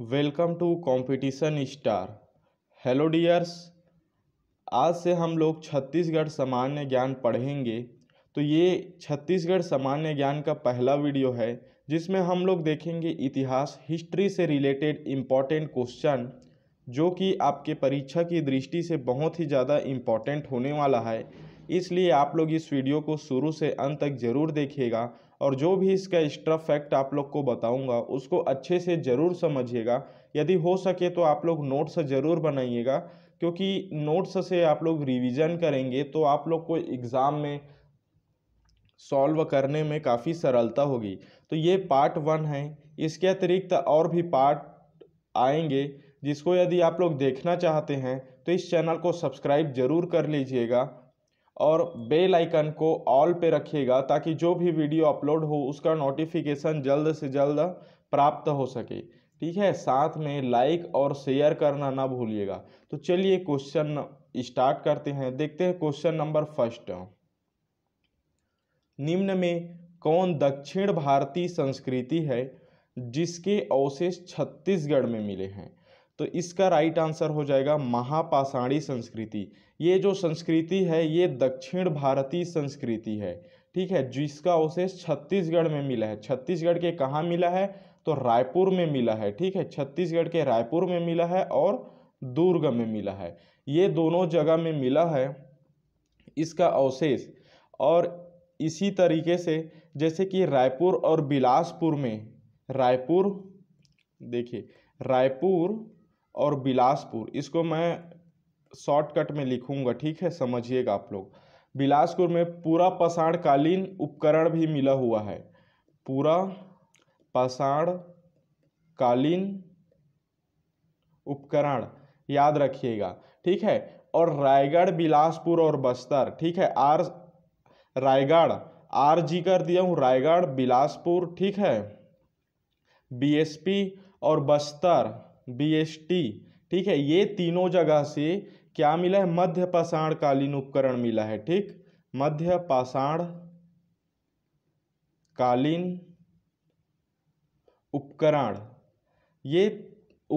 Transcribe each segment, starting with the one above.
welcome to competition star hello dears आज से हम लोग छत्तीसगढ़ सामान्य ज्ञान पढ़ेंगे तो ये छत्तीसगढ़ सामान्य ज्ञान का पहला वीडियो है जिसमें हम लोग देखेंगे इतिहास हिस्ट्री से रिलेटेड इम्पॉर्टेंट क्वेश्चन जो कि आपके परीक्षा की दृष्टि से बहुत ही ज़्यादा इम्पॉर्टेंट होने वाला है इसलिए आप लोग इस वीडियो को शुरू से अंत तक ज़रूर देखिएगा और जो भी इसका एक्स्ट्रा फैक्ट आप लोग को बताऊंगा उसको अच्छे से ज़रूर समझिएगा यदि हो सके तो आप लोग नोट्स ज़रूर बनाइएगा क्योंकि नोट्स से आप लोग रिवीजन करेंगे तो आप लोग को एग्ज़ाम में सॉल्व करने में काफ़ी सरलता होगी तो ये पार्ट वन है इसके अतिरिक्त और भी पार्ट आएंगे जिसको यदि आप लोग देखना चाहते हैं तो इस चैनल को सब्सक्राइब ज़रूर कर लीजिएगा और बेल आइकन को ऑल पे रखिएगा ताकि जो भी वीडियो अपलोड हो उसका नोटिफिकेशन जल्द से जल्द प्राप्त हो सके ठीक है साथ में लाइक और शेयर करना ना भूलिएगा तो चलिए क्वेश्चन स्टार्ट करते हैं देखते हैं क्वेश्चन नंबर फर्स्ट निम्न में कौन दक्षिण भारतीय संस्कृति है जिसके अवशेष छत्तीसगढ़ में मिले हैं तो इसका राइट आंसर हो जाएगा महापाषाणी संस्कृति ये जो संस्कृति है ये दक्षिण भारतीय संस्कृति है ठीक है जिसका अवशेष छत्तीसगढ़ में मिला है छत्तीसगढ़ के कहाँ मिला है तो रायपुर में मिला है ठीक है छत्तीसगढ़ के रायपुर में मिला है और दुर्ग में मिला है ये दोनों जगह में मिला है इसका अवशेष और इसी तरीके से जैसे कि रायपुर और बिलासपुर में रायपुर देखिए रायपुर और बिलासपुर इसको मैं शॉर्टकट में लिखूंगा ठीक है समझिएगा आप लोग बिलासपुर में पूरा पषाणकालीन उपकरण भी मिला हुआ है पूरा पषाणकालीन उपकरण याद रखिएगा ठीक है और रायगढ़ बिलासपुर और बस्तर ठीक है आर रायगढ़ आर जी कर दिया हूँ रायगढ़ बिलासपुर ठीक है बीएसपी और बस्तर बीएसटी ठीक है ये तीनों जगह से क्या मिला है मध्य कालीन उपकरण मिला है ठीक मध्य पाषाण कालीन उपकरण ये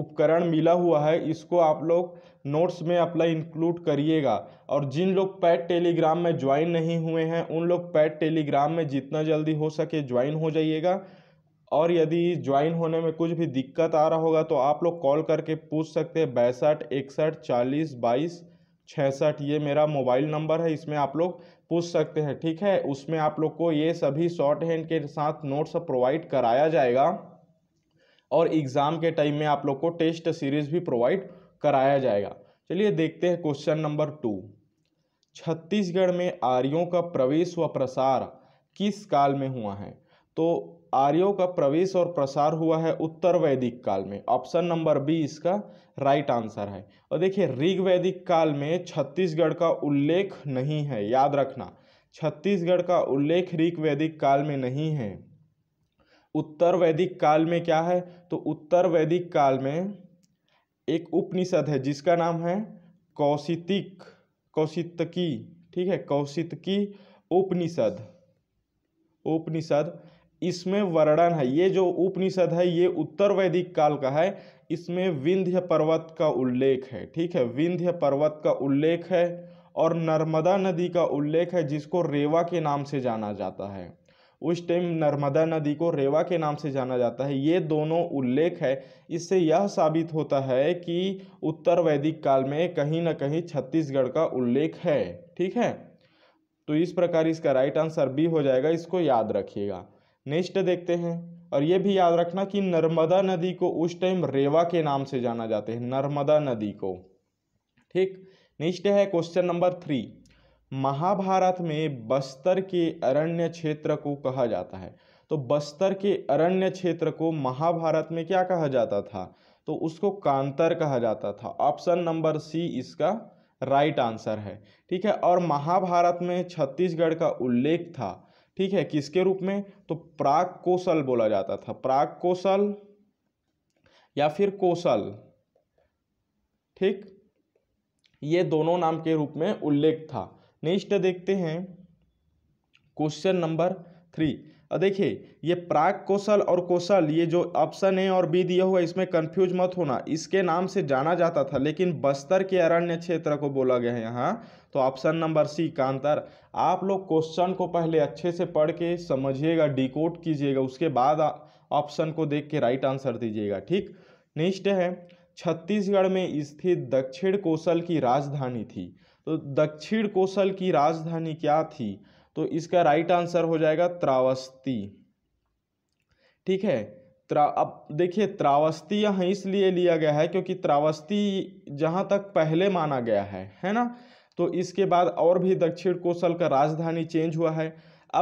उपकरण मिला हुआ है इसको आप लोग नोट्स में अप्लाई इंक्लूड करिएगा और जिन लोग पैट टेलीग्राम में ज्वाइन नहीं हुए हैं उन लोग पैट टेलीग्राम में जितना जल्दी हो सके ज्वाइन हो जाइएगा और यदि ज्वाइन होने में कुछ भी दिक्कत आ रहा होगा तो आप लोग कॉल करके पूछ सकते हैं बैसठ इकसठ चालीस बाईस छसठ ये मेरा मोबाइल नंबर है इसमें आप लोग पूछ सकते हैं ठीक है उसमें आप लोग को ये सभी शॉर्ट हैंड के साथ नोट्स प्रोवाइड कराया जाएगा और एग्ज़ाम के टाइम में आप लोग को टेस्ट सीरीज भी प्रोवाइड कराया जाएगा चलिए देखते हैं क्वेश्चन नंबर टू छत्तीसगढ़ में आर्यों का प्रवेश व प्रसार किस काल में हुआ है तो आर्यों का प्रवेश और प्रसार हुआ है उत्तर वैदिक काल में ऑप्शन नंबर बी इसका राइट आंसर है और देखिए ऋग वैदिक काल में छत्तीसगढ़ का उल्लेख नहीं है याद रखना छत्तीसगढ़ का उल्लेख ऋग वैदिक काल में नहीं है उत्तर वैदिक काल में क्या है तो उत्तर वैदिक काल में एक उपनिषद है जिसका नाम है कौशितिक कौशितकी ठीक है कौशितकी उपनिषद उपनिषद इसमें वर्णन है ये जो उपनिषद है ये उत्तर वैदिक काल का है इसमें विंध्य पर्वत का उल्लेख है ठीक है विंध्य पर्वत का उल्लेख है और नर्मदा नदी का उल्लेख है जिसको रेवा के नाम से जाना जाता है उस टाइम नर्मदा नदी को रेवा के नाम से जाना जाता है ये दोनों उल्लेख है इससे यह साबित होता है कि उत्तर वैदिक काल में कहीं ना कहीं छत्तीसगढ़ का उल्लेख है ठीक है तो इस प्रकार इसका राइट आंसर बी हो जाएगा इसको याद रखिएगा नेक्स्ट देखते हैं और ये भी याद रखना कि नर्मदा नदी को उस टाइम रेवा के नाम से जाना जाते हैं नर्मदा नदी को ठीक नेक्स्ट है क्वेश्चन नंबर थ्री महाभारत में बस्तर के अरण्य क्षेत्र को कहा जाता है तो बस्तर के अरण्य क्षेत्र को महाभारत में क्या कहा जाता था तो उसको कांतर कहा जाता था ऑप्शन नंबर सी इसका राइट आंसर है ठीक है और महाभारत में छत्तीसगढ़ का उल्लेख था ठीक है किसके रूप में तो प्राग कोशल बोला जाता था प्राग कोशल या फिर कोशल ठीक ये दोनों नाम के रूप में उल्लेख था नेक्स्ट देखते हैं क्वेश्चन नंबर थ्री देखिए ये प्राग कौशल और कौशल ये जो ऑप्शन है और बी दिया हुआ इसमें कंफ्यूज मत होना इसके नाम से जाना जाता था लेकिन बस्तर के अरण्य क्षेत्र को बोला गया है यहाँ तो ऑप्शन नंबर सी कांतर आप लोग क्वेश्चन को पहले अच्छे से पढ़ के समझिएगा डिकोड कीजिएगा उसके बाद ऑप्शन को देख के राइट आंसर दीजिएगा ठीक नेक्स्ट है छत्तीसगढ़ में स्थित दक्षिण कौशल की राजधानी थी तो दक्षिण कौशल की राजधानी क्या थी तो इसका राइट आंसर हो जाएगा त्रावस्ती ठीक है त्रा अब देखिए त्रावस्ती यहाँ इसलिए लिया गया है क्योंकि त्रावस्ती जहाँ तक पहले माना गया है है ना तो इसके बाद और भी दक्षिण कोसल का राजधानी चेंज हुआ है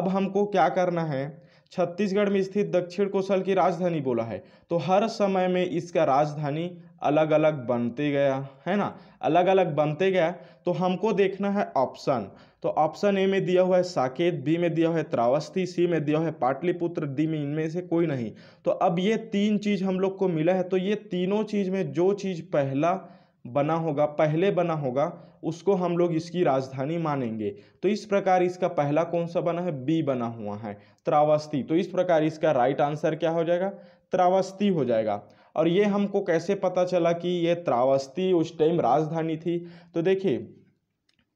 अब हमको क्या करना है छत्तीसगढ़ में स्थित दक्षिण कौशल की राजधानी बोला है तो हर समय में इसका राजधानी अलग अलग बनते गया है ना अलग अलग बनते गया तो हमको देखना है ऑप्शन तो ऑप्शन ए में दिया हुआ है साकेत बी में दिया हुआ है त्रावस्ती सी में दिया हुआ है पाटलिपुत्र डी में इनमें से कोई नहीं तो अब ये तीन चीज़ हम लोग को मिला है तो ये तीनों चीज़ में जो चीज़ पहला बना होगा पहले बना होगा उसको हम लोग इसकी राजधानी मानेंगे तो इस प्रकार इसका पहला कौन सा बना है बी बना हुआ है त्रावस्ती तो इस प्रकार इसका राइट आंसर क्या हो जाएगा त्रावस्ती हो जाएगा और ये हमको कैसे पता चला कि ये त्रावस्ती उस टाइम राजधानी थी तो देखिए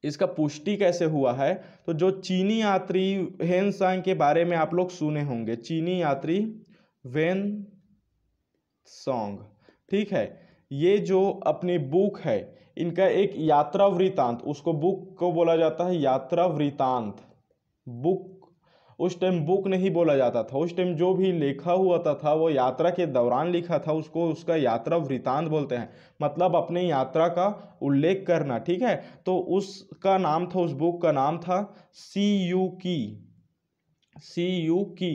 इसका पुष्टि कैसे हुआ है तो जो चीनी यात्री हेन सांग के बारे में आप लोग सुने होंगे चीनी यात्री वेन सॉन्ग ठीक है ये जो अपनी बुक है इनका एक यात्रा वृतांत उसको बुक को बोला जाता है यात्रा वृतांत बुक उस टाइम बुक नहीं बोला जाता था उस टाइम जो भी लिखा हुआ था, था वो यात्रा के दौरान लिखा था उसको उसका यात्रा वृतांत बोलते हैं मतलब अपने यात्रा का उल्लेख करना ठीक है तो उसका नाम था उस बुक का नाम था सी यू की सी यू की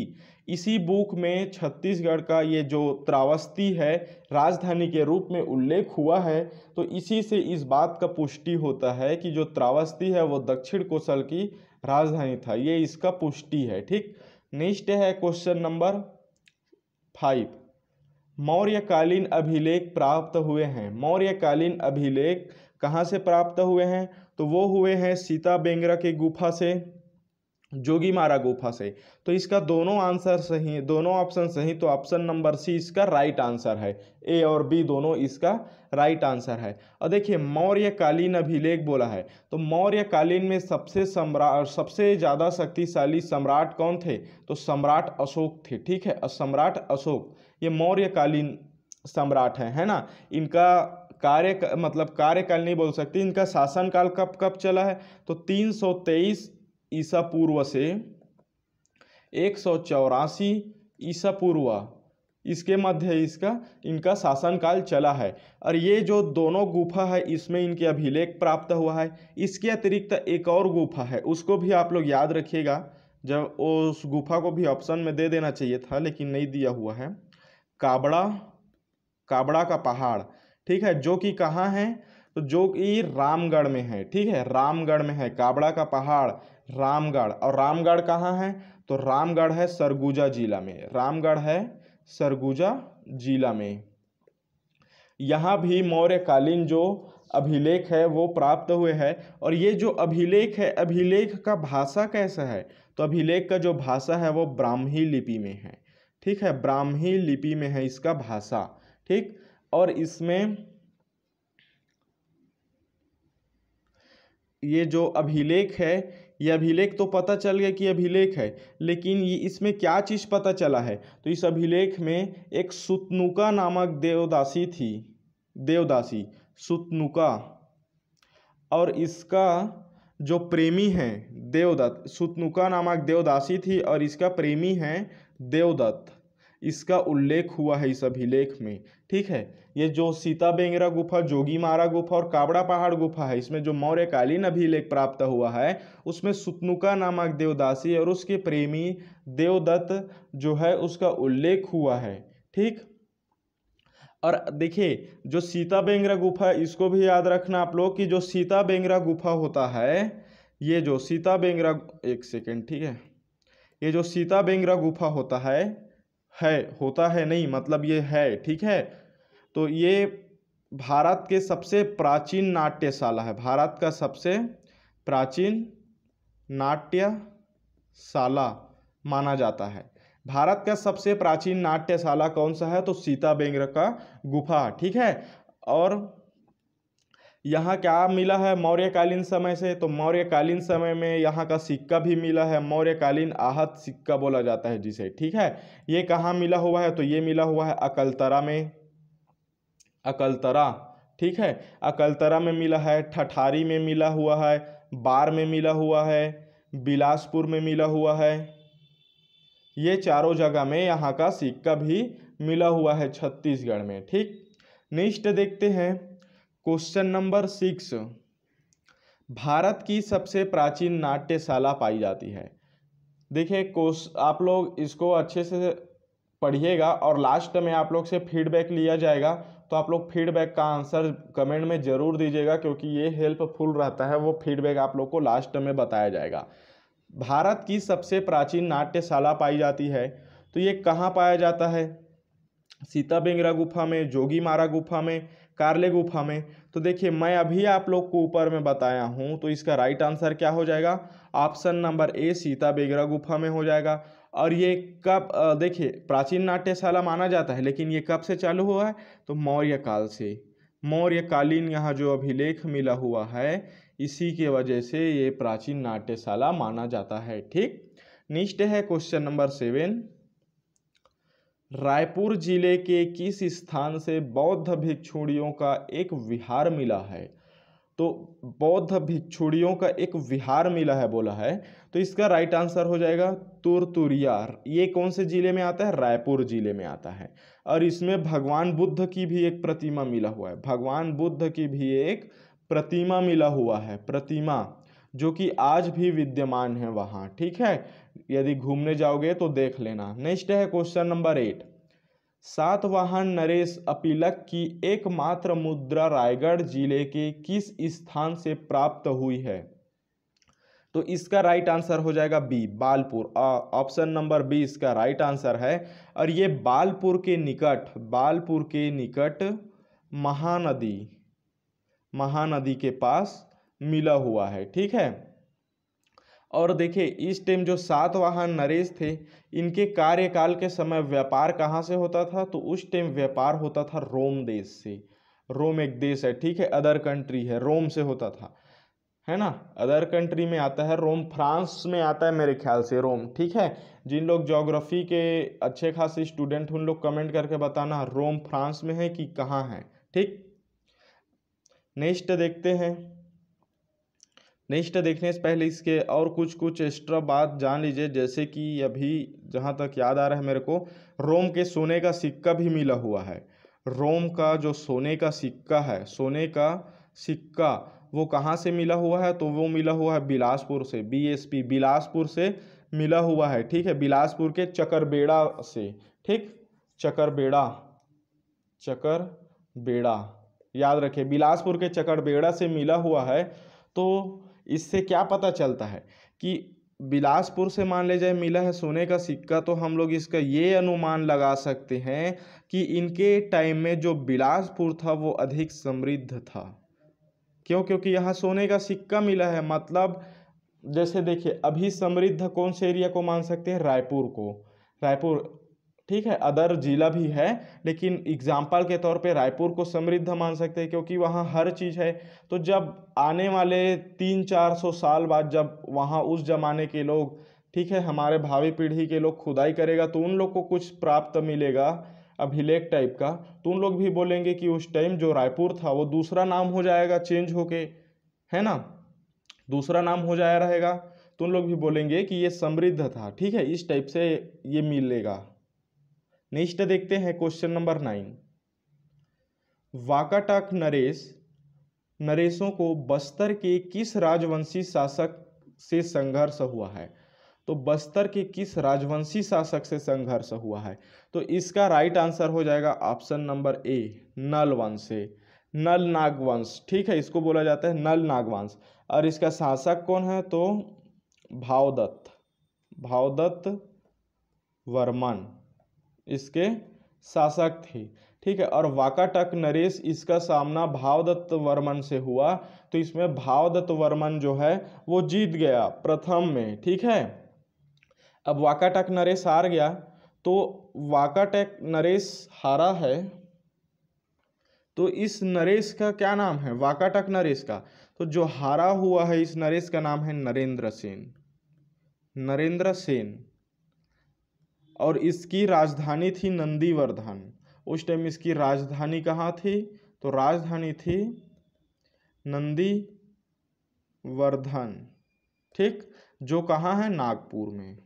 इसी बुक में छत्तीसगढ़ का ये जो त्रावस्ती है राजधानी के रूप में उल्लेख हुआ है तो इसी से इस बात का पुष्टि होता है कि जो त्रावस्ती है वो दक्षिण कौशल की राजधानी था ये इसका पुष्टि है ठीक नेक्स्ट है क्वेश्चन नंबर फाइव मौर्यकालीन अभिलेख प्राप्त हुए हैं मौर्यकालीन अभिलेख कहाँ से प्राप्त हुए हैं तो वो हुए हैं सीता बेंगरा की गुफा से जोगी मारा गुफा से तो इसका दोनों आंसर सही है दोनों ऑप्शन सही तो ऑप्शन नंबर सी इसका राइट आंसर है ए और बी दोनों इसका राइट आंसर है और देखिए मौर्यकालीन अभिलेख बोला है तो मौर्यकालीन में सबसे सम्राट सबसे ज़्यादा शक्तिशाली सम्राट कौन थे तो सम्राट अशोक थे ठीक है सम्राट अशोक ये मौर्यकालीन सम्राट हैं है ना इनका कार्य मतलब कार्यकाल नहीं बोल सकते इनका शासनकाल कब कब चला है तो तेईस ईसा पूर्व से एक सौ चौरासी ईसा पूर्व इसके मध्य इसका इनका शासनकाल चला है और ये जो दोनों गुफा है इसमें इनके अभिलेख प्राप्त हुआ है इसके अतिरिक्त एक और गुफा है उसको भी आप लोग याद रखिएगा जब उस गुफा को भी ऑप्शन में दे देना चाहिए था लेकिन नहीं दिया हुआ है काबड़ा काबड़ा का पहाड़ ठीक है जो कि कहाँ है तो जो कि रामगढ़ में है ठीक है रामगढ़ में है काबड़ा का पहाड़ रामगढ़ और रामगढ़ कहाँ है तो रामगढ़ है सरगुजा जिला में रामगढ़ है सरगुजा जिला में यहाँ भी मौर्यकालीन जो अभिलेख है वो प्राप्त हुए हैं और ये जो अभिलेख है अभिलेख का भाषा कैसा है तो अभिलेख का जो भाषा है वो ब्राह्मी लिपि में है ठीक है ब्राह्मी लिपि में है इसका भाषा ठीक और इसमें ये जो अभिलेख है ये अभिलेख तो पता चल गया कि अभिलेख है लेकिन ये इसमें क्या चीज़ पता चला है तो इस अभिलेख में एक सुतनुका नामक देवदासी थी देवदासी सुतनुका और इसका जो प्रेमी है देवदत्त सुतनुका नामक देवदासी थी और इसका प्रेमी है देवदत्त इसका उल्लेख हुआ है इस अभिलेख में ठीक है ये जो सीता बेंगरा गुफा जोगी मारा गुफा और कावड़ा पहाड़ गुफा है इसमें जो मौर्यकालीन अभिलेख प्राप्त हुआ है उसमें सुतनुका नामक देवदासी और उसके प्रेमी देवदत्त जो है उसका उल्लेख हुआ है ठीक और देखिए जो सीता बेंगरा गुफा इसको भी याद रखना आप लोग कि जो सीता बेंगरा गुफा होता है ये जो सीता बेंगरा एक सेकेंड ठीक है ये जो सीता बेंगरा गुफा होता है है होता है नहीं मतलब ये है ठीक है तो ये भारत के सबसे प्राचीन नाट्यशाला है भारत का सबसे प्राचीन नाट्यशाला माना जाता है भारत का सबसे प्राचीन नाट्यशाला कौन सा है तो सीता बेंग्र का गुफा ठीक है और यहाँ क्या मिला है मौर्यकालीन समय से तो मौर्यकालीन समय में यहाँ का सिक्का भी मिला है मौर्यकालीन आहत सिक्का बोला जाता है जिसे ठीक है ये कहाँ मिला हुआ है तो ये मिला हुआ है अकलतरा में अकलतरा ठीक है अकलतरा में मिला है ठठारी में मिला हुआ है बार में मिला हुआ है बिलासपुर में मिला हुआ है ये चारों जगह में यहाँ का सिक्का भी मिला हुआ है छत्तीसगढ़ में ठीक नेक्स्ट देखते हैं क्वेश्चन नंबर सिक्स भारत की सबसे प्राचीन नाट्यशाला पाई जाती है देखिए कोश आप लोग इसको अच्छे से पढ़िएगा और लास्ट में आप लोग से फीडबैक लिया जाएगा तो आप लोग फीडबैक का आंसर कमेंट में ज़रूर दीजिएगा क्योंकि ये हेल्पफुल रहता है वो फीडबैक आप लोग को लास्ट में बताया जाएगा भारत की सबसे प्राचीन नाट्यशाला पाई जाती है तो ये कहाँ पाया जाता है सीता बेंगरा गुफा में जोगी मारा गुफा में कार्ले गुफा में तो देखिए मैं अभी आप लोग को ऊपर में बताया हूँ तो इसका राइट आंसर क्या हो जाएगा ऑप्शन नंबर ए सीता बेगरा गुफा में हो जाएगा और ये कब देखिए प्राचीन नाट्यशाला माना जाता है लेकिन ये कब से चालू हुआ है तो मौर्य काल से कालीन यहाँ जो अभिलेख मिला हुआ है इसी के वजह से ये प्राचीन नाट्यशाला माना जाता है ठीक नेक्स्ट है क्वेश्चन नंबर सेवन रायपुर जिले के किस स्थान से बौद्ध भिक्षुड़ियों का एक विहार मिला है तो बौद्ध भिक्षुड़ियों का एक विहार मिला है बोला है तो इसका राइट आंसर हो जाएगा तुरतुरिया ये कौन से ज़िले में आता है रायपुर ज़िले में आता है और इसमें भगवान बुद्ध की भी एक प्रतिमा मिला हुआ है भगवान बुद्ध की भी एक प्रतिमा मिला हुआ है प्रतिमा जो कि आज भी विद्यमान है वहाँ ठीक है यदि घूमने जाओगे तो देख लेना नेक्स्ट है क्वेश्चन नंबर एट सातवाहन नरेश अपीलक की एकमात्र मुद्रा रायगढ़ जिले के किस स्थान से प्राप्त हुई है तो इसका राइट आंसर हो जाएगा B Balpur option number B इसका राइट आंसर है और ये बालपुर के निकट बालपुर के निकट महानदी महानदी के पास मिला हुआ है ठीक है और देखिए इस टाइम जो सातवाहन नरेश थे इनके कार्यकाल के समय व्यापार कहाँ से होता था तो उस टाइम व्यापार होता था रोम देश से रोम एक देश है ठीक है अदर कंट्री है रोम से होता था है ना अदर कंट्री में आता है रोम फ्रांस में आता है मेरे ख्याल से रोम ठीक है जिन लोग जोग्राफी के अच्छे खासे स्टूडेंट उन लोग कमेंट करके बताना रोम फ्रांस में है कि कहाँ है ठीक नेक्स्ट देखते हैं नेक्स्ट देखने से पहले इसके और कुछ कुछ एक्स्ट्रा बात जान लीजिए जैसे कि अभी जहाँ तक याद आ रहा है मेरे को रोम के सोने का सिक्का भी मिला हुआ है रोम का जो सोने का सिक्का है सोने का सिक्का वो कहाँ से मिला हुआ है तो वो मिला हुआ है बिलासपुर से बीएसपी बिलासपुर से मिला हुआ है ठीक है बिलासपुर के चकरबेड़ा से ठीक चकरबेड़ा चकरबेड़ा याद रखिए बिलासपुर के चकरबेड़ा से मिला हुआ है तो इससे क्या पता चलता है कि बिलासपुर से मान ले जाए मिला है सोने का सिक्का तो हम लोग इसका ये अनुमान लगा सकते हैं कि इनके टाइम में जो बिलासपुर था वो अधिक समृद्ध था क्यों क्योंकि यहाँ सोने का सिक्का मिला है मतलब जैसे देखिए अभी समृद्ध कौन से एरिया को मान सकते हैं रायपुर को रायपुर ठीक है अदर ज़िला भी है लेकिन एग्ज़ाम्पल के तौर पे रायपुर को समृद्ध मान सकते हैं क्योंकि वहाँ हर चीज़ है तो जब आने वाले तीन चार सौ साल बाद जब वहाँ उस ज़माने के लोग ठीक है हमारे भावी पीढ़ी के लोग खुदाई करेगा तो उन लोग को कुछ प्राप्त मिलेगा अभिलेख टाइप का तो उन लोग भी बोलेंगे कि उस टाइम जो रायपुर था वो दूसरा नाम हो जाएगा चेंज होके है ना दूसरा नाम हो जाया रहेगा तो उन लोग भी बोलेंगे कि ये समृद्ध था ठीक है इस टाइप से ये मिलेगा नेक्स्ट देखते हैं क्वेश्चन नंबर नाइन वाकाटाक नरेश नरेशों को बस्तर के किस राजवंशी शासक से संघर्ष हुआ है तो बस्तर के किस राजवंशी शासक से संघर्ष हुआ है तो इसका राइट आंसर हो जाएगा ऑप्शन नंबर ए नल वंश से नल नागवंश ठीक है इसको बोला जाता है नल नागवंश और इसका शासक कौन है तो भावदत्त भावदत्त वर्मन इसके शासक थे ठीक है और वाकाटक नरेश इसका सामना भावदत्त वर्मन से हुआ तो इसमें भावदत्त वर्मन जो है वो जीत गया प्रथम में ठीक है अब वाकाटक नरेश हार गया तो वाकाटक नरेश हारा है तो इस नरेश का क्या नाम है वाकाटक नरेश का तो जो हारा हुआ है इस नरेश का नाम है नरेंद्र सेन नरेंद्र सेन और इसकी राजधानी थी नंदीवर्धन उस टाइम इसकी राजधानी कहाँ थी तो राजधानी थी नंदी वर्धन ठीक जो कहाँ है नागपुर में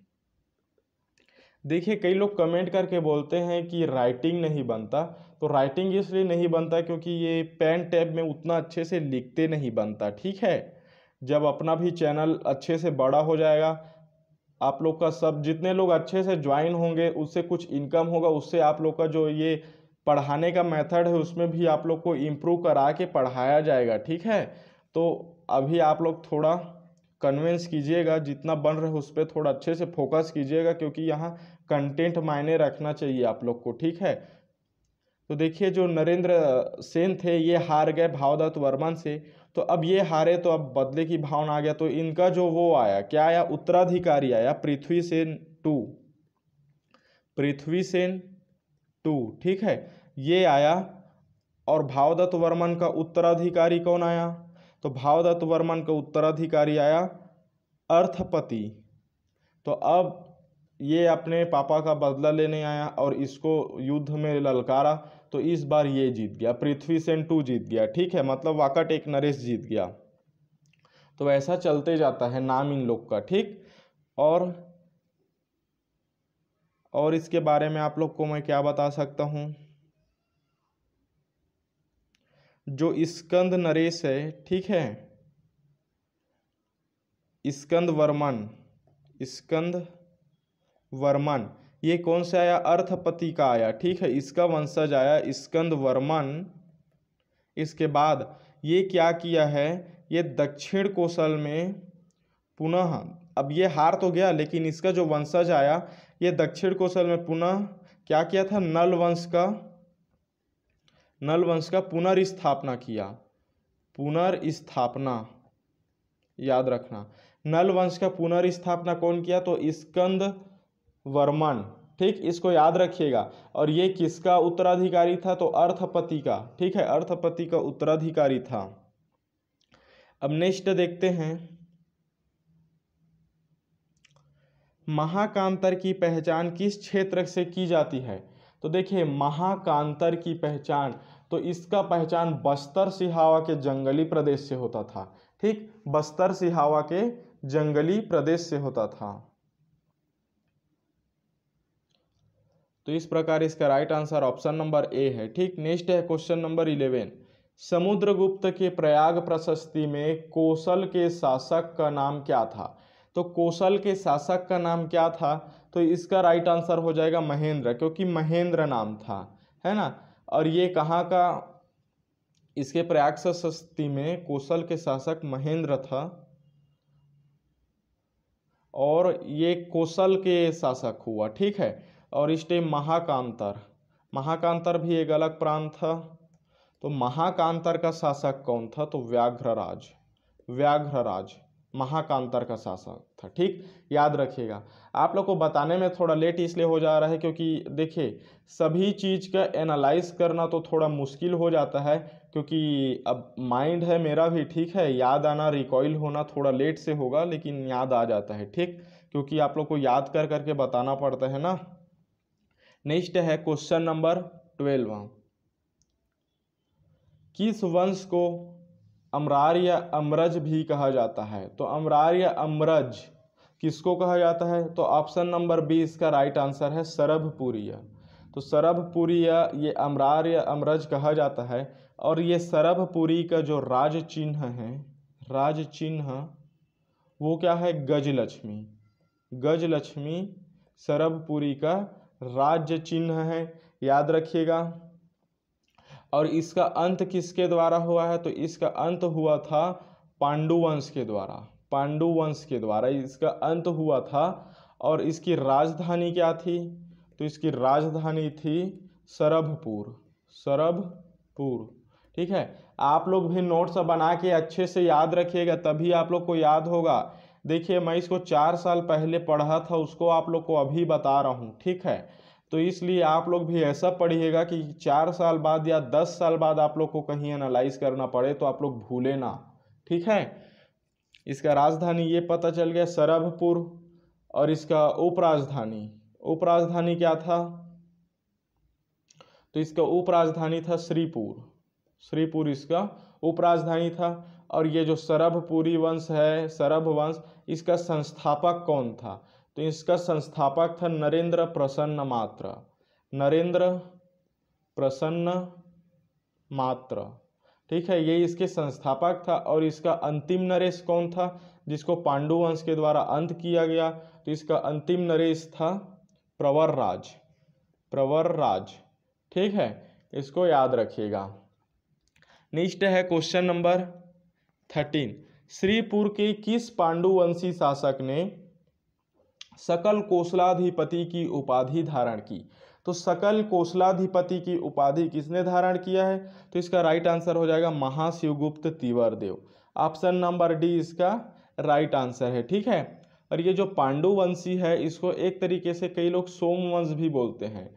देखिए कई लोग कमेंट करके बोलते हैं कि राइटिंग नहीं बनता तो राइटिंग इसलिए नहीं बनता क्योंकि ये पेन टैब में उतना अच्छे से लिखते नहीं बनता ठीक है जब अपना भी चैनल अच्छे से बड़ा हो जाएगा आप लोग का सब जितने लोग अच्छे से ज्वाइन होंगे उससे कुछ इनकम होगा उससे आप लोग का जो ये पढ़ाने का मेथड है उसमें भी आप लोग को इम्प्रूव करा के पढ़ाया जाएगा ठीक है तो अभी आप लोग थोड़ा कन्वेंस कीजिएगा जितना बन रहे उस पर थोड़ा अच्छे से फोकस कीजिएगा क्योंकि यहाँ कंटेंट मायने रखना चाहिए आप लोग को ठीक है तो देखिए जो नरेंद्र सेन थे ये हार गए भावदत्त वर्मन से तो अब ये हारे तो अब बदले की भावना आ गया तो इनका जो वो आया क्या आया उत्तराधिकारी आया पृथ्वी सेन टू पृथ्वी सेन टू ठीक है ये आया और भावदत्त वर्मन का उत्तराधिकारी कौन आया तो भावदत्त वर्मन का उत्तराधिकारी आया अर्थपति तो अब ये अपने पापा का बदला लेने आया और इसको युद्ध में ललकारा तो इस बार ये जीत गया पृथ्वी सेन टू जीत गया ठीक है मतलब वाकट एक नरेश जीत गया तो ऐसा चलते जाता है नाम इन लोग का ठीक और और इसके बारे में आप लोग को मैं क्या बता सकता हूँ जो स्कंद नरेश है ठीक है स्कंद वर्मन स्कंद वर्मन ये कौन से आया अर्थपति का आया ठीक है इसका वंशज आया स्कंद वर्मन इसके बाद ये क्या किया है ये दक्षिण कौशल में पुनः अब ये हार तो गया लेकिन इसका जो वंशज आया ये दक्षिण कौशल में पुनः क्या किया था नल वंश का नल वंश का पुनर्स्थापना किया पुनर्स्थापना याद रखना नल वंश का पुनर्स्थापना कौन किया तो स्कंद वर्मन ठीक इसको याद रखिएगा और ये किसका उत्तराधिकारी था तो अर्थपति का ठीक है अर्थपति का उत्तराधिकारी था अब नेक्स्ट देखते हैं महाकांतर की पहचान किस क्षेत्र से की जाती है तो देखिए महाकांतर की पहचान तो इसका पहचान बस्तर सिहावा के जंगली प्रदेश से होता था ठीक बस्तर सिहावा के जंगली प्रदेश से होता था तो इस प्रकार इसका right answer option number A है ठीक नेक्स्ट है क्वेश्चन नंबर इलेवन समुद्रगुप्त के प्रयाग प्रशस्ति में कौशल के शासक का नाम क्या था तो कौशल के शासक का नाम क्या था तो इसका राइट आंसर हो जाएगा महेंद्र क्योंकि महेंद्र नाम था है ना और ये कहाँ का इसके प्रयाग प्रशस्ति में कौशल के शासक महेंद्र था और ये कौशल के शासक हुआ ठीक है और इस टाइम महाकांतर महाकांतर भी एक अलग प्रांत था तो महाकांतर का शासक कौन था तो व्याघ्रराज व्याघ्रराज महाकांतर का शासक था ठीक याद रखिएगा आप लोग को बताने में थोड़ा लेट इसलिए हो जा रहा है क्योंकि देखिए सभी चीज़ का एनालाइज करना तो थोड़ा मुश्किल हो जाता है क्योंकि अब माइंड है मेरा भी ठीक है याद आना रिकॉइल होना थोड़ा लेट से होगा लेकिन याद आ जाता है ठीक क्योंकि आप लोग को याद कर करके बताना पड़ता है ना नेक्स्ट है क्वेश्चन नंबर ट्वेल्व किस वंश को अमरार या अमरज भी कहा जाता है तो अमरार या अमरज किसको कहा जाता है तो ऑप्शन नंबर बी इसका राइट आंसर है सरभपुरिया तो सरभपुरिया ये अमरार या अमरज कहा जाता है और ये सरभपुरी का जो राज चिन्ह है राज चिन्ह वो क्या है गजलक्ष्मी गजलक्ष्मी सरभपुरी का राज्य चिन्ह है याद रखिएगा और इसका अंत किसके द्वारा हुआ है तो इसका अंत हुआ था पांडुवंश के द्वारा पांडुवंश के द्वारा इसका अंत हुआ था और इसकी राजधानी क्या थी तो इसकी राजधानी थी सरभपुर सरभपुर ठीक है आप लोग भी नोट्स बना के अच्छे से याद रखिएगा तभी आप लोग को याद होगा देखिए मैं इसको चार साल पहले पढ़ा था उसको आप लोग को अभी बता रहा हूँ ठीक है तो इसलिए आप लोग भी ऐसा पढ़िएगा कि चार साल बाद या दस साल बाद आप लोग को कहीं एनालाइज करना पड़े तो आप लोग भूले ना ठीक है इसका राजधानी ये पता चल गया सरभपुर और इसका उपराजधानी उपराजधानी क्या था तो इसका उपराजधानी था श्रीपुर श्रीपुर इसका उपराजधानी था और ये जो सरभपुरी वंश है सरभ वंश इसका संस्थापक कौन था तो इसका संस्थापक था नरेंद्र प्रसन्न मात्र नरेंद्र प्रसन्न मात्र ठीक है ये इसके संस्थापक था और इसका अंतिम नरेश कौन था जिसको पांडु वंश के द्वारा अंत किया गया तो इसका अंतिम नरेश था प्रवर राज प्रवर राज ठीक है इसको याद रखिएगा नेक्स्ट है क्वेश्चन नंबर थर्टीन श्रीपुर के किस पांडुवंशी शासक ने सकल कोसलाधिपति की उपाधि धारण की तो सकल कोसलाधिपति की उपाधि किसने धारण किया है तो इसका राइट आंसर हो जाएगा Mahashivagupta Tivar Dev option number D इसका राइट आंसर है ठीक है और ये जो पांडुवंशी है इसको एक तरीके से कई लोग सोमवंश भी बोलते हैं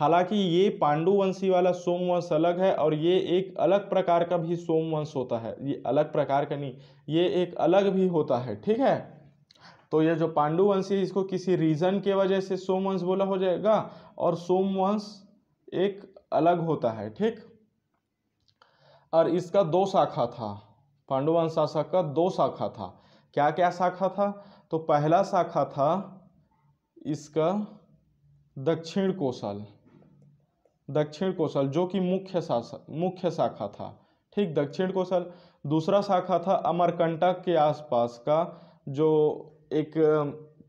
हालांकि ये पांडुवंशी वाला सोमवंश अलग है और ये एक अलग प्रकार का भी सोमवंश होता है ये अलग प्रकार का नहीं ये एक अलग भी होता है ठीक है तो ये जो पांडुवंशी इसको किसी रीज़न के वजह से सोमवंश बोला हो जाएगा और सोमवंश एक अलग होता है ठीक और इसका दो शाखा था पांडुवंश शासक का दो शाखा था क्या क्या शाखा था तो पहला शाखा था इसका दक्षिण कोसल दक्षिण कौशल जो कि मुख्य शासक मुख्य शाखा था ठीक दक्षिण कौशल दूसरा शाखा था अमरकंटक के आसपास का जो एक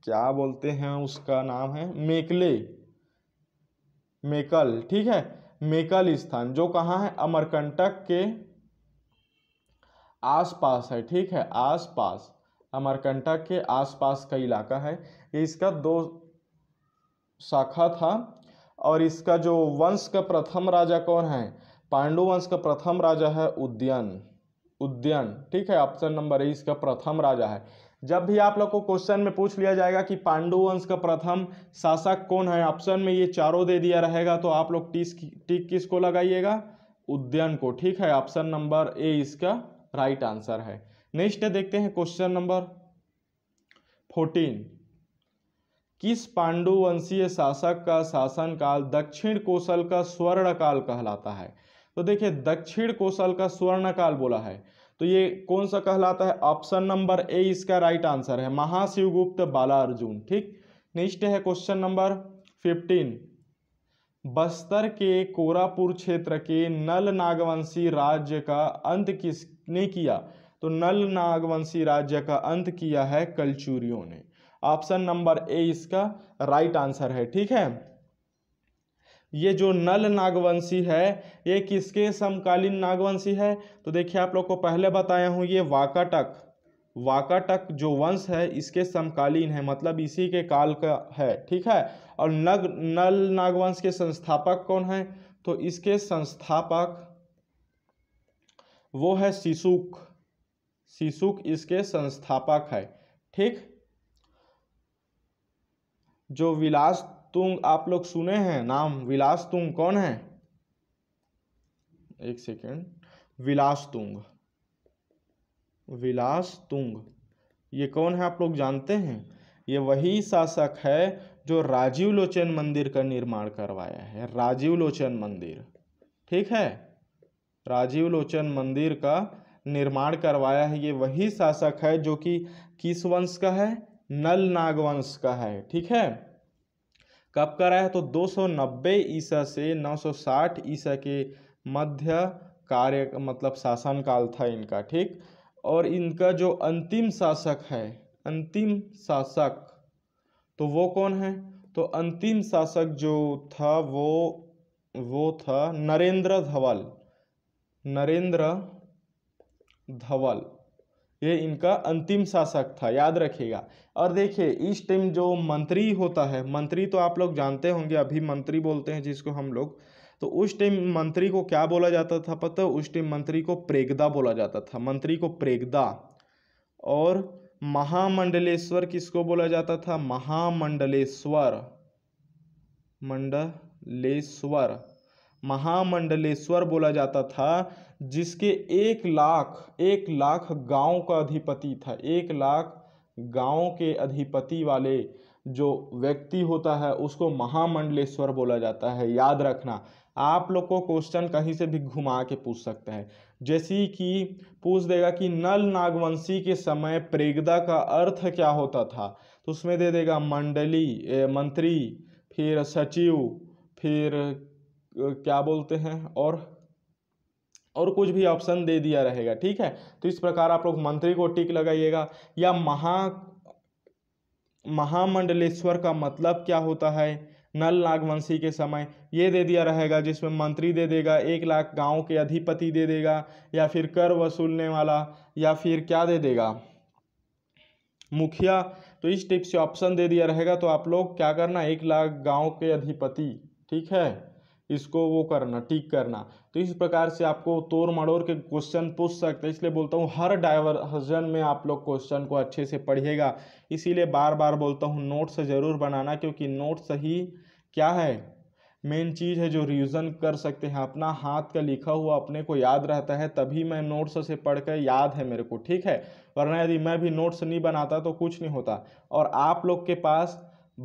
क्या बोलते हैं उसका नाम है मेकले मेकल ठीक है मेकल स्थान जो कहाँ है अमरकंटक के आसपास है ठीक है आसपास अमरकंटक के आसपास का इलाका है इसका दो शाखा था और इसका जो वंश का प्रथम राजा कौन है पांडु वंश का प्रथम राजा है उद्यन उद्यन ठीक है ऑप्शन नंबर ए इसका प्रथम राजा है जब भी आप लोग को क्वेश्चन में पूछ लिया जाएगा कि पांडु वंश का प्रथम शासक कौन है ऑप्शन में ये चारों दे दिया रहेगा तो आप लोग टीस टिक किसको लगाइएगा उद्यन को ठीक है ऑप्शन नंबर ए इसका राइट आंसर है नेक्स्ट देखते हैं क्वेश्चन नंबर फोर्टीन किस पांडुवंशीय शासक का शासनकाल दक्षिण कोशल का स्वर्ण काल कहलाता है तो देखिए दक्षिण कोशल का स्वर्ण काल बोला है तो ये कौन सा कहलाता है ऑप्शन नंबर ए इसका राइट आंसर है महाशिवगुप्त बाला अर्जुन ठीक नेक्स्ट है क्वेश्चन नंबर फिफ्टीन बस्तर के कोरापुर क्षेत्र के नल नागवंशी राज्य का अंत किसने किया तो नल नागवंशी राज्य का अंत किया है कलचूरियों ने ऑप्शन नंबर ए इसका राइट आंसर है ठीक है ये जो नल नागवंशी है ये किसके समकालीन नागवंशी है तो देखिए आप लोग को पहले बताया हूँ ये वाकाटक वाकाटक जो वंश है इसके समकालीन है मतलब इसी के काल का है ठीक है और नग नल नागवंश के संस्थापक कौन है तो इसके संस्थापक वो है शिशुक शिशुक इसके संस्थापक है ठीक जो विलास तुंग आप लोग सुने हैं नाम विलास तुंग कौन है एक सेकेंड विलास तुंग विलास तुंग ये कौन है आप लोग जानते हैं ये वही शासक है जो राजीव लोचन मंदिर का निर्माण करवाया है राजीव लोचन मंदिर ठीक है राजीव लोचन मंदिर का निर्माण करवाया है ये वही शासक है जो कि किस वंश का है नल नागवंश का है ठीक है कब का रहा है तो 290 ईसा से 960 ईसा के मध्य कार्य मतलब शासनकाल था इनका ठीक और इनका जो अंतिम शासक है अंतिम शासक तो वो कौन है तो अंतिम शासक जो था वो वो था नरेंद्र धवल नरेंद्र धवल ये इनका अंतिम शासक था याद रखिएगा और देखिए इस टाइम जो मंत्री होता है मंत्री तो आप लोग जानते होंगे अभी मंत्री बोलते हैं जिसको हम लोग तो उस टाइम मंत्री को क्या बोला जाता था पता उस टाइम मंत्री को प्रेगदा बोला जाता था मंत्री को प्रेगदा और महामंडलेश्वर किसको बोला जाता था महामंडलेश्वर मंडलेश्वर महामंडलेश्वर बोला जाता था जिसके एक लाख एक लाख गांव का अधिपति था एक लाख गांव के अधिपति वाले जो व्यक्ति होता है उसको महामंडलेश्वर बोला जाता है याद रखना आप लोग को क्वेश्चन कहीं से भी घुमा के पूछ सकते हैं जैसे कि पूछ देगा कि नल नागवंशी के समय प्रेगदा का अर्थ क्या होता था तो उसमें दे देगा मंडली मंत्री फिर सचिव फिर क्या बोलते हैं और और कुछ भी ऑप्शन दे दिया रहेगा ठीक है तो इस प्रकार आप लोग मंत्री को टिक लगाइएगा या महा महामंडलेश्वर का मतलब क्या होता है नल नागवंशी के समय ये दे दिया रहेगा जिसमें मंत्री दे देगा एक लाख गांव के अधिपति दे देगा या फिर कर वसूलने वाला या फिर क्या दे देगा मुखिया तो इस टिप से ऑप्शन दे दिया रहेगा तो आप लोग क्या करना एक लाख गांव के अधिपति ठीक है इसको वो करना ठीक करना तो इस प्रकार से आपको तोड़ मड़ोड़ के क्वेश्चन पूछ सकते हैं इसलिए बोलता हूँ हर डाइवर्जन में आप लोग क्वेश्चन को अच्छे से पढ़िएगा इसीलिए बार बार बोलता हूँ नोट्स ज़रूर बनाना क्योंकि नोट्स ही क्या है मेन चीज़ है जो रिविज़न कर सकते हैं अपना हाथ का लिखा हुआ अपने को याद रहता है तभी मैं नोट्स से पढ़ कर याद है मेरे को ठीक है वरना यदि मैं भी नोट्स नहीं बनाता तो कुछ नहीं होता और आप लोग के पास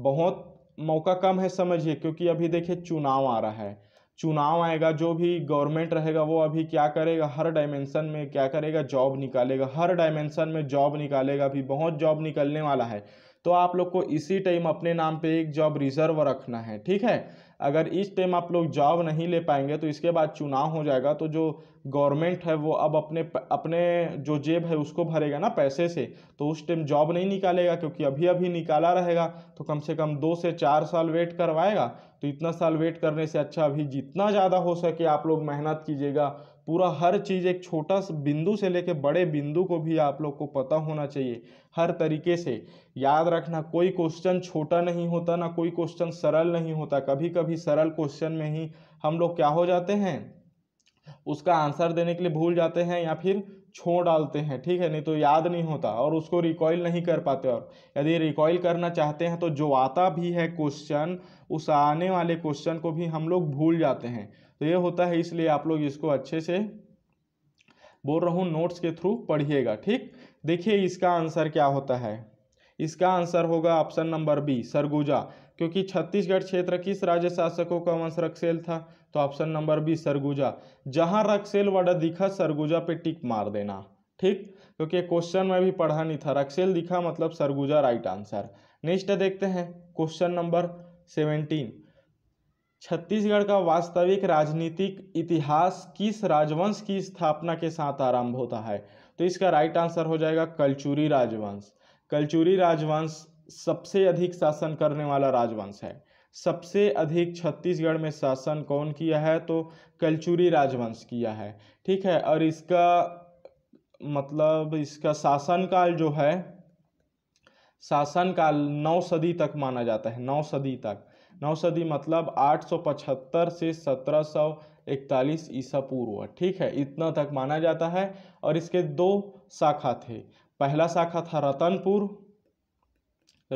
बहुत मौका कम है समझिए क्योंकि अभी देखिए चुनाव आ रहा है चुनाव आएगा जो भी गवर्नमेंट रहेगा वो अभी क्या करेगा हर डायमेंशन में क्या करेगा जॉब निकालेगा हर डायमेंशन में जॉब निकालेगा अभी बहुत जॉब निकलने वाला है तो आप लोग को इसी टाइम अपने नाम पे एक जॉब रिजर्व रखना है ठीक है अगर इस टाइम आप लोग जॉब नहीं ले पाएंगे तो इसके बाद चुनाव हो जाएगा तो जो गवर्नमेंट है वो अब अपने अपने जो जेब है उसको भरेगा ना पैसे से तो उस टाइम जॉब नहीं निकालेगा क्योंकि अभी अभी निकाला रहेगा तो कम से कम दो से चार साल वेट करवाएगा तो इतना साल वेट करने से अच्छा अभी जितना ज़्यादा हो सके आप लोग मेहनत कीजिएगा पूरा हर चीज़ एक छोटा बिंदु से लेके बड़े बिंदु को भी आप लोग को पता होना चाहिए हर तरीके से याद रखना कोई क्वेश्चन छोटा नहीं होता ना कोई क्वेश्चन सरल नहीं होता कभी कभी सरल क्वेश्चन में ही हम लोग क्या हो जाते हैं उसका आंसर देने के लिए भूल जाते हैं या फिर छोड़ डालते हैं ठीक है नहीं तो याद नहीं होता और उसको रिकॉयल नहीं कर पाते और यदि रिकॉयल करना चाहते हैं तो जो आता भी है क्वेश्चन उस आने वाले क्वेश्चन को भी हम लोग भूल जाते हैं तो ये होता है इसलिए आप लोग इसको अच्छे से बोल रहा हूँ नोट्स के थ्रू पढ़िएगा ठीक देखिए इसका आंसर क्या होता है इसका आंसर होगा ऑप्शन नंबर बी सरगुजा क्योंकि छत्तीसगढ़ क्षेत्र किस राज्य शासकों का वंश रक्सेल था तो ऑप्शन नंबर बी सरगुजा जहां रक्सेल वर्ड दिखा सरगुजा पे टिक मार देना ठीक क्योंकि क्वेश्चन में भी पढ़ा नहीं था रक्सेल दिखा मतलब सरगुजा राइट आंसर नेक्स्ट देखते हैं क्वेश्चन नंबर सेवेंटीन छत्तीसगढ़ का वास्तविक राजनीतिक इतिहास किस राजवंश की स्थापना के साथ आरंभ होता है तो इसका राइट आंसर हो जाएगा कलचूरी राजवंश कलचूरी राजवंश सबसे अधिक शासन करने वाला राजवंश है सबसे अधिक छत्तीसगढ़ में शासन कौन किया है तो कलचूरी राजवंश किया है ठीक है और इसका मतलब इसका शासनकाल जो है शासनकाल नौ सदी तक माना जाता है नौ सदी तक नौ सदी मतलब 875 से 1741 ईसा पूर्व ठीक है इतना तक माना जाता है और इसके दो शाखा थे पहला शाखा था रतनपुर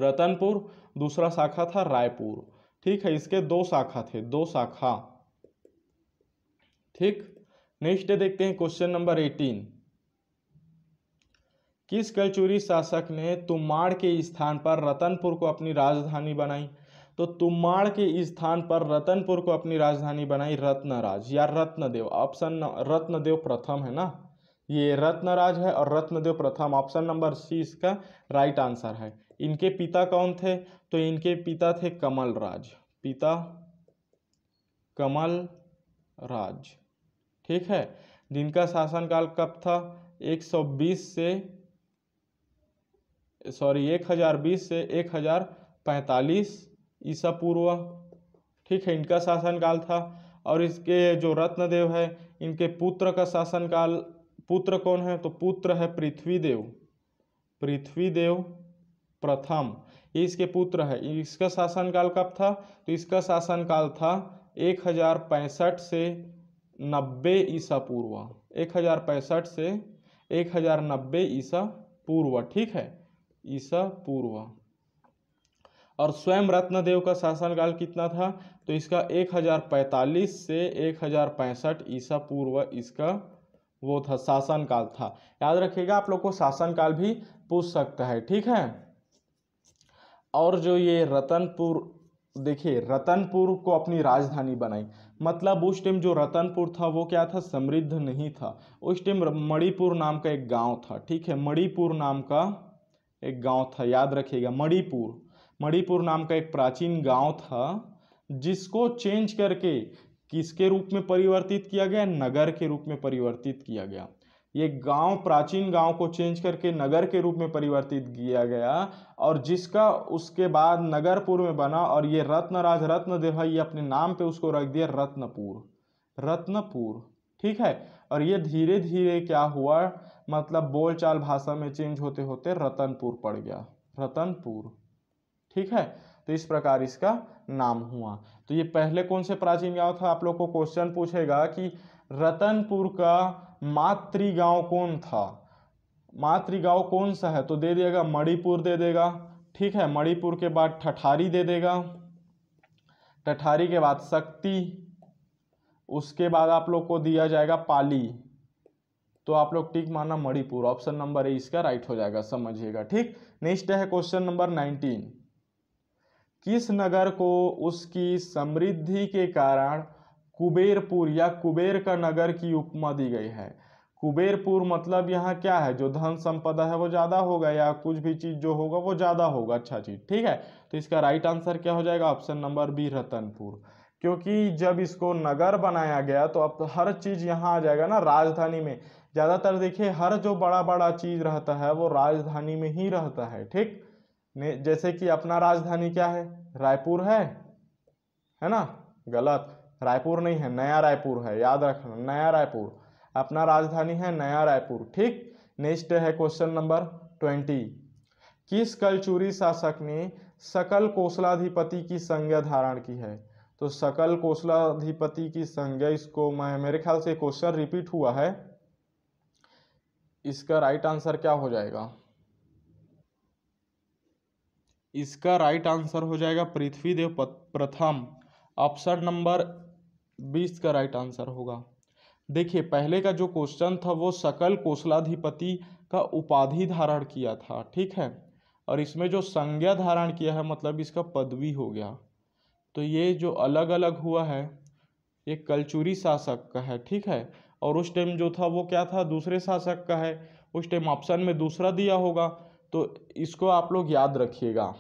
रतनपुर दूसरा शाखा था रायपुर ठीक है इसके दो शाखा थे दो शाखा ठीक नेक्स्ट देखते हैं क्वेश्चन नंबर एटीन किस कलचुरी शासक ने तुम्माड़ के स्थान पर रतनपुर को अपनी राजधानी बनाई तो तुम्माड़ के स्थान पर रतनपुर को अपनी राजधानी बनाई रत्नराज या रत्नदेव ऑप्शन रत्नदेव प्रथम है ना ये रत्नराज है और रत्नदेव प्रथम ऑप्शन नंबर सी इसका राइट आंसर है इनके पिता कौन थे तो इनके पिता थे कमल राज पिता कमल राज ठीक है जिनका शासनकाल कब था 120 से सॉरी 1020 से 1045 ईसा पूर्व ठीक है इनका शासनकाल था और इसके जो रत्नदेव है इनके पुत्र का शासनकाल पुत्र कौन है तो पुत्र है पृथ्वीदेव पृथ्वीदेव प्रथम ये इसके पुत्र है इसका शासनकाल कब था तो इसका शासनकाल था एक हजार पैंसठ से नब्बे ईसा पूर्व एक हजार पैंसठ से एक हजार नब्बे ईसा पूर्व ठीक है ईसा पूर्व और स्वयं रत्नदेव का शासनकाल कितना था तो इसका 1045 से एक हज़ार ईसा पूर्व इसका वो था शासनकाल था याद रखिएगा आप लोग को शासनकाल भी पूछ सकता है ठीक है और जो ये रतनपुर देखिए रतनपुर को अपनी राजधानी बनाई मतलब उस टाइम जो रतनपुर था वो क्या था समृद्ध नहीं था उस टाइम मणिपुर नाम का एक गांव था ठीक है मणिपुर नाम का एक गांव था याद रखिएगा मणिपुर मणिपुर नाम का एक प्राचीन गांव था जिसको चेंज करके किसके रूप में परिवर्तित किया गया नगर के रूप में परिवर्तित किया गया ये गांव प्राचीन गांव को चेंज करके नगर के रूप में परिवर्तित किया गया और जिसका उसके बाद नगरपुर में बना और ये रत्नराज देव ये अपने नाम पे उसको रख दिया रत्नपुर रत्नपुर ठीक है और ये धीरे धीरे क्या हुआ मतलब बोलचाल भाषा में चेंज होते होते रतनपुर पड़ गया रतनपुर ठीक है तो इस प्रकार इसका नाम हुआ तो ये पहले कौन से प्राचीन गांव था आप लोग को क्वेश्चन पूछेगा कि रतनपुर का मातृगांव कौन था मातृगांव कौन सा है तो दे देगा मणिपुर दे देगा ठीक है मणिपुर के बाद ठठारी दे देगा ठठारी के बाद शक्ति उसके बाद आप लोग को दिया जाएगा पाली तो आप लोग टिक माना मणिपुर ऑप्शन नंबर ए इसका राइट हो जाएगा समझिएगा ठीक नेक्स्ट है क्वेश्चन नंबर नाइनटीन किस नगर को उसकी समृद्धि के कारण कुबेरपुर या कुबेर का नगर की उपमा दी गई है कुबेरपुर मतलब यहाँ क्या है जो धन संपदा है वो ज़्यादा होगा या कुछ भी चीज़ जो होगा वो ज़्यादा होगा अच्छा चीज़ ठीक है तो इसका राइट आंसर क्या हो जाएगा ऑप्शन नंबर बी रतनपुर क्योंकि जब इसको नगर बनाया गया तो अब हर चीज़ यहाँ आ जाएगा ना राजधानी में ज़्यादातर देखिए हर जो बड़ा बड़ा चीज़ रहता है वो राजधानी में ही रहता है ठीक जैसे कि अपना राजधानी क्या है रायपुर है है ना गलत रायपुर नहीं है नया रायपुर है याद रखना नया रायपुर अपना राजधानी है नया रायपुर ठीक नेक्स्ट है क्वेश्चन नंबर ट्वेंटी किस कलचूरी शासक ने सकल कोसलाधिपति की संज्ञा धारण की है तो सकल कोसलाधिपति की संज्ञा इसको मैं मेरे ख्याल से क्वेश्चन रिपीट हुआ है इसका राइट आंसर क्या हो जाएगा इसका राइट आंसर हो जाएगा पृथ्वी देव प्रथम ऑप्शन नंबर बीस का राइट आंसर होगा देखिए पहले का जो क्वेश्चन था वो सकल कोसलाधिपति का उपाधि धारण किया था ठीक है और इसमें जो संज्ञा धारण किया है मतलब इसका पदवी हो गया तो ये जो अलग अलग हुआ है ये कलचुरी शासक का है ठीक है और उस टाइम जो था वो क्या था दूसरे शासक का है उस टाइम ऑप्शन में दूसरा दिया होगा तो इसको आप लोग याद रखिएगा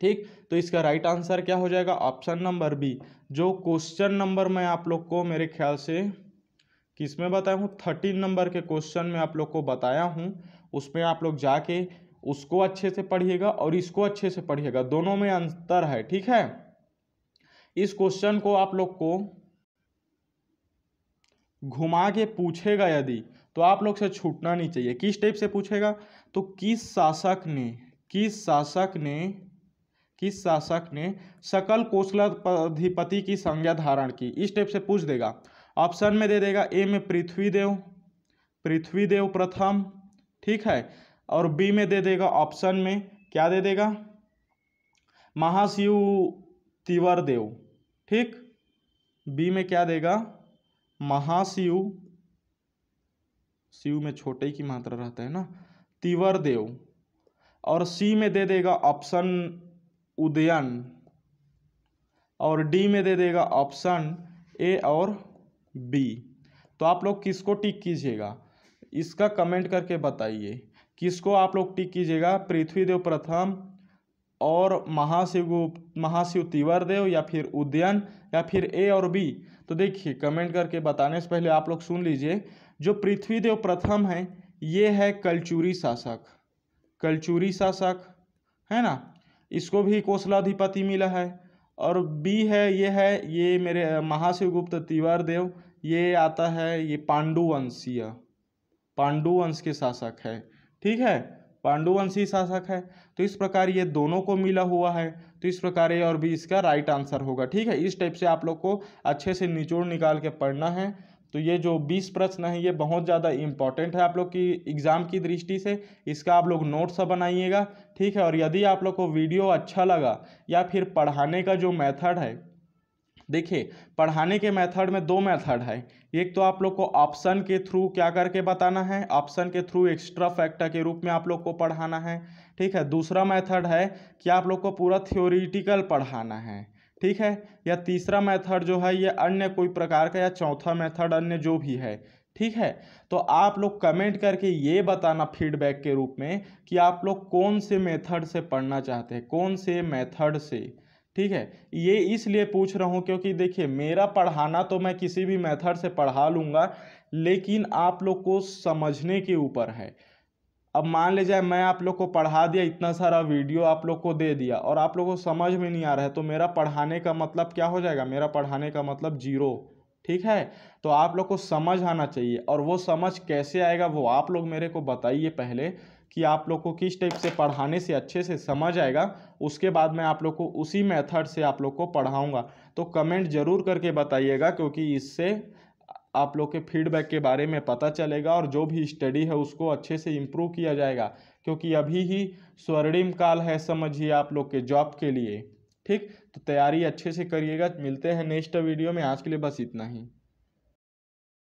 ठीक तो इसका राइट आंसर क्या हो जाएगा ऑप्शन नंबर बी जो क्वेश्चन नंबर मैं आप लोग को मेरे ख्याल से किस में बताया हूँ थर्टीन नंबर के क्वेश्चन में आप लोग को बताया हूँ उसमें आप लोग जाके उसको अच्छे से पढ़िएगा और इसको अच्छे से पढ़िएगा दोनों में अंतर है ठीक है इस क्वेश्चन को आप लोग को घुमा के पूछेगा यदि तो आप लोग से छूटना नहीं चाहिए किस टाइप से पूछेगा तो किस शासक ने किस शासक ने किस शासक ने सकल अधिपति की संज्ञा धारण की इस टाइप से पूछ देगा ऑप्शन में दे देगा ए में पृथ्वीदेव पृथ्वीदेव प्रथम ठीक है और बी में दे देगा ऑप्शन में क्या दे देगा महाशिव तिवर देव ठीक बी में क्या देगा महाशिव शिव में छोटे की मात्रा रहता है ना तिवर देव और सी में दे देगा ऑप्शन उदयन और डी में दे देगा ऑप्शन ए और बी तो आप लोग किसको टिक कीजिएगा इसका कमेंट करके बताइए किसको आप लोग टिक कीजिएगा पृथ्वीदेव प्रथम और महाशिव महाशिव तिवर देव या फिर उदयन या फिर ए और बी तो देखिए कमेंट करके बताने से पहले आप लोग सुन लीजिए जो पृथ्वीदेव प्रथम हैं ये है कलचूरी शासक कलचूरी शासक है ना इसको भी कोसलाधिपति मिला है और बी है ये है ये मेरे महाशिवगुप्त तिवार देव ये आता है ये पांडुवंशीय पांडुवंश के शासक है ठीक है पांडुवंशी शासक है तो इस प्रकार ये दोनों को मिला हुआ है तो इस प्रकार ये और भी इसका राइट आंसर होगा ठीक है इस टाइप से आप लोग को अच्छे से निचोड़ निकाल के पढ़ना है तो ये जो बीस प्रश्न है ये बहुत ज़्यादा इम्पॉर्टेंट है आप लोग की एग्ज़ाम की दृष्टि से इसका आप लोग नोट्स बनाइएगा ठीक है और यदि आप लोग को वीडियो अच्छा लगा या फिर पढ़ाने का जो मेथड है देखिए पढ़ाने के मेथड में दो मेथड है एक तो आप लोग को ऑप्शन के थ्रू क्या करके बताना है ऑप्शन के थ्रू एक्स्ट्रा फैक्टर के रूप में आप लोग को पढ़ाना है ठीक है दूसरा मेथड है कि आप लोग को पूरा थ्योरिटिकल पढ़ाना है ठीक है या तीसरा मेथड जो है ये अन्य कोई प्रकार का या चौथा मेथड अन्य जो भी है ठीक है तो आप लोग कमेंट करके ये बताना फीडबैक के रूप में कि आप लोग कौन से मेथड से पढ़ना चाहते हैं कौन से मेथड से ठीक है ये इसलिए पूछ रहा हूँ क्योंकि देखिए मेरा पढ़ाना तो मैं किसी भी मेथड से पढ़ा लूँगा लेकिन आप लोग को समझने के ऊपर है अब मान ले जाए मैं आप लोग को पढ़ा दिया इतना सारा वीडियो आप लोग को दे दिया और आप लोग को समझ में नहीं आ रहा है तो मेरा पढ़ाने का मतलब क्या हो जाएगा मेरा पढ़ाने का मतलब जीरो ठीक है तो आप लोग को समझ आना चाहिए और वो समझ कैसे आएगा वो आप लोग मेरे को बताइए पहले कि आप लोग को किस टाइप से पढ़ाने से अच्छे से समझ आएगा उसके बाद मैं आप लोग को उसी मेथड से आप लोग को पढ़ाऊँगा तो कमेंट ज़रूर करके बताइएगा क्योंकि इससे आप लोग के फीडबैक के बारे में पता चलेगा और जो भी स्टडी है उसको अच्छे से इम्प्रूव किया जाएगा क्योंकि अभी ही स्वर्णिम काल है समझिए आप लोग के जॉब के लिए ठीक तो तैयारी अच्छे से करिएगा मिलते हैं नेक्स्ट वीडियो में आज के लिए बस इतना ही